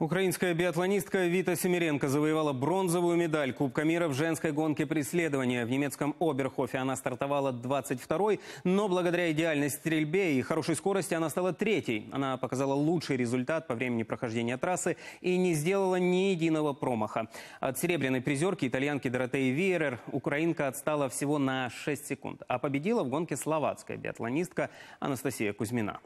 Украинская биатлонистка Вита Семиренко завоевала бронзовую медаль Кубка мира в женской гонке преследования. В немецком Оберхофе она стартовала 22-й, но благодаря идеальной стрельбе и хорошей скорости она стала третьей. Она показала лучший результат по времени прохождения трассы и не сделала ни единого промаха. От серебряной призерки итальянки Доротеи Виерер украинка отстала всего на 6 секунд, а победила в гонке словацкая биатлонистка Анастасия Кузьмина.